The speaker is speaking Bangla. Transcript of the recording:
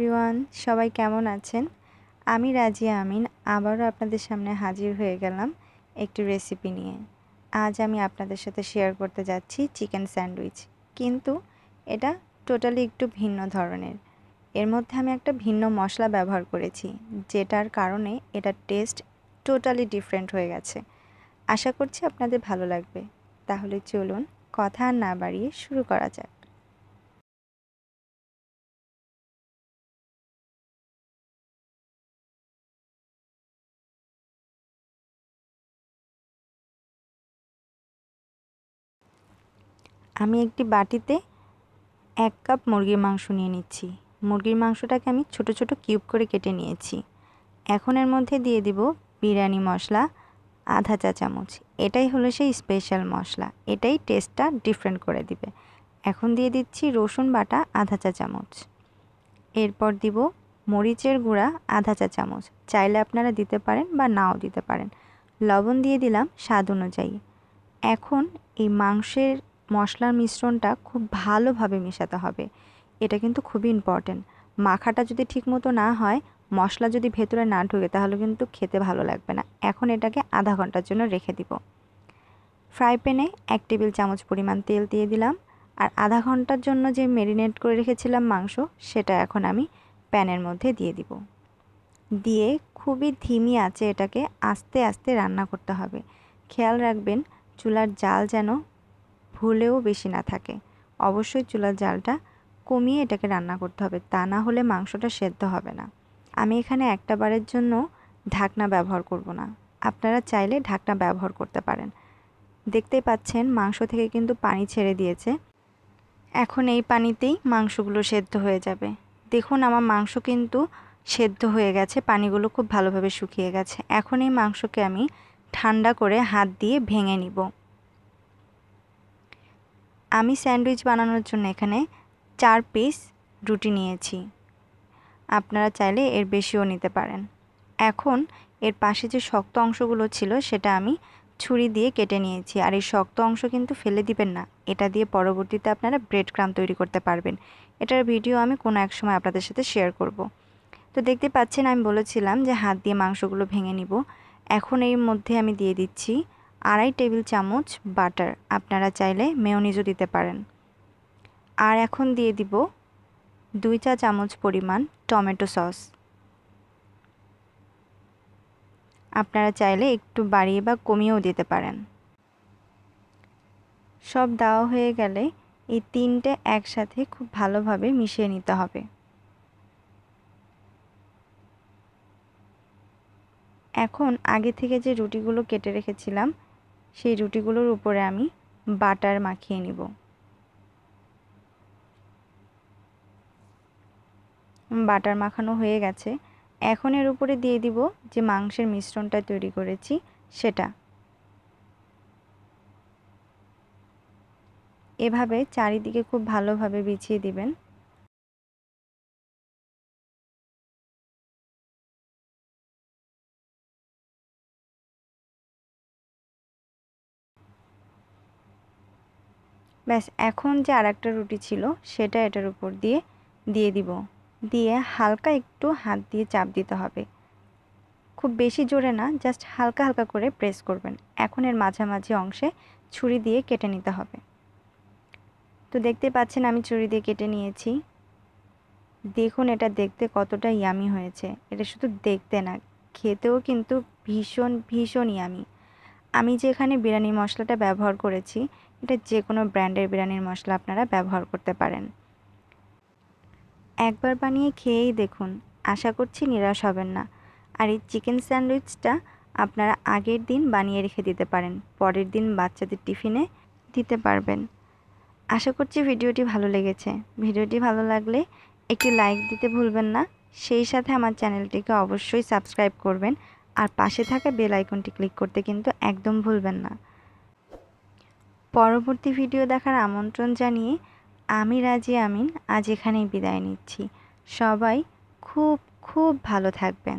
এভরিওয়ান সবাই কেমন আছেন আমি রাজিয়া আমিন আবারও আপনাদের সামনে হাজির হয়ে গেলাম একটি রেসিপি নিয়ে আজ আমি আপনাদের সাথে শেয়ার করতে যাচ্ছি চিকেন স্যান্ডউইচ কিন্তু এটা টোটালি একটু ভিন্ন ধরনের এর মধ্যে আমি একটা ভিন্ন মশলা ব্যবহার করেছি যেটার কারণে এটার টেস্ট টোটালি ডিফারেন্ট হয়ে গেছে আশা করছি আপনাদের ভালো লাগবে তাহলে চলুন কথা না বাড়িয়ে শুরু করা যাক আমি একটি বাটিতে এক কাপ মুরগির মাংস নিয়ে নিচ্ছি মুরগির মাংসটাকে আমি ছোট ছোট কিউব করে কেটে নিয়েছি এখন এর মধ্যে দিয়ে দিব বিরিয়ানি মশলা আধা চা চামচ এটাই হলো সেই স্পেশাল মশলা এটাই টেস্টটা ডিফারেন্ট করে দিবে এখন দিয়ে দিচ্ছি রসুন বাটা আধা চা চামচ এরপর দিব মরিচের গুঁড়া আধা চা চামচ চাইলে আপনারা দিতে পারেন বা নাও দিতে পারেন লবণ দিয়ে দিলাম স্বাদ অনুযায়ী এখন এই মাংসের মশলার মিশ্রণটা খুব ভালোভাবে মেশাতে হবে এটা কিন্তু খুবই ইম্পর্টেন্ট মাখাটা যদি ঠিকমতো না হয় মশলা যদি ভেতরে না ঢোকে তাহলে কিন্তু খেতে ভালো লাগবে না এখন এটাকে আধা ঘন্টার জন্য রেখে দিব ফ্রাই প্যানে এক টেবিল চামচ পরিমাণ তেল দিয়ে দিলাম আর আধা ঘন্টার জন্য যে মেরিনেট করে রেখেছিলাম মাংস সেটা এখন আমি প্যানের মধ্যে দিয়ে দিব দিয়ে খুবই ধিমি আছে এটাকে আস্তে আস্তে রান্না করতে হবে খেয়াল রাখবেন চুলার জাল যেন ভুলেও বেশি না থাকে অবশ্যই চুলার জালটা কমিয়ে এটাকে রান্না করতে হবে তা না হলে মাংসটা সেদ্ধ হবে না আমি এখানে একটা বারের জন্য ঢাকনা ব্যবহার করব না আপনারা চাইলে ঢাকনা ব্যবহার করতে পারেন দেখতেই পাচ্ছেন মাংস থেকে কিন্তু পানি ছেড়ে দিয়েছে এখন এই পানিতেই মাংসগুলো সেদ্ধ হয়ে যাবে দেখুন আমার মাংস কিন্তু সেদ্ধ হয়ে গেছে পানিগুলো খুব ভালোভাবে শুকিয়ে গেছে এখন এই মাংসকে আমি ঠান্ডা করে হাত দিয়ে ভেঙে নিব আমি স্যান্ডউইচ বানানোর জন্য এখানে চার পিস রুটি নিয়েছি আপনারা চাইলে এর বেশিও নিতে পারেন এখন এর পাশে যে শক্ত অংশগুলো ছিল সেটা আমি ছুরি দিয়ে কেটে নিয়েছি আর এই শক্ত অংশ কিন্তু ফেলে দিবেন না এটা দিয়ে পরবর্তীতে আপনারা ব্রেড ক্রাম তৈরি করতে পারবেন এটার ভিডিও আমি কোনো এক সময় আপনাদের সাথে শেয়ার করব। তো দেখতে পাচ্ছেন আমি বলেছিলাম যে হাত দিয়ে মাংসগুলো ভেঙে নিব এখন এর মধ্যে আমি দিয়ে দিচ্ছি আড়াই টেবিল চামচ বাটার আপনারা চাইলে মেয়নিজও দিতে পারেন আর এখন দিয়ে দিব দুই চা চামচ পরিমাণ টমেটো সস আপনারা চাইলে একটু বাড়িয়ে বা কমিয়েও দিতে পারেন সব দেওয়া হয়ে গেলে এই তিনটে একসাথে খুব ভালোভাবে মিশিয়ে নিতে হবে এখন আগে থেকে যে রুটিগুলো কেটে রেখেছিলাম সেই রুটিগুলোর উপরে আমি বাটার মাখিয়ে নিব বাটার মাখানো হয়ে গেছে এখন এর উপরে দিয়ে দিব যে মাংসের মিশ্রণটা তৈরি করেছি সেটা এভাবে চারিদিকে খুব ভালোভাবে বিছিয়ে দিবেন ব্যাস এখন যে আর একটা রুটি ছিল সেটা এটার উপর দিয়ে দিয়ে দিব দিয়ে হালকা একটু হাত দিয়ে চাপ দিতে হবে খুব বেশি জোরে না জাস্ট হালকা হালকা করে প্রেস করবেন এখন এর মাঝামাঝি অংশে ছুরি দিয়ে কেটে নিতে হবে তো দেখতে পাচ্ছেন আমি ছুরি দিয়ে কেটে নিয়েছি দেখুন এটা দেখতে কতটা ইয়ামি হয়েছে এটা শুধু দেখতে না খেতেও কিন্তু ভীষণ ভীষণ ইয়ামি আমি যেখানে বিরিয়ানি মশলাটা ব্যবহার করেছি এটা যে কোনো ব্র্যান্ডের বিরিয়ানির মশলা আপনারা ব্যবহার করতে পারেন একবার বানিয়ে খেয়েই দেখুন আশা করছি নিরাশ হবেন না আর এই চিকেন স্যান্ডউইচটা আপনারা আগের দিন বানিয়ে রেখে দিতে পারেন পরের দিন বাচ্চাদের টিফিনে দিতে পারবেন আশা করছি ভিডিওটি ভালো লেগেছে ভিডিওটি ভালো লাগলে একটি লাইক দিতে ভুলবেন না সেই সাথে আমার চ্যানেলটিকে অবশ্যই সাবস্ক্রাইব করবেন আর পাশে থাকা বেল আইকনটি ক্লিক করতে কিন্তু একদম ভুলবেন না পরবর্তী ভিডিও দেখার আমন্ত্রণ জানিয়ে আমি রাজি আমিন আজ এখানেই বিদায় নিচ্ছি সবাই খুব খুব ভালো থাকবেন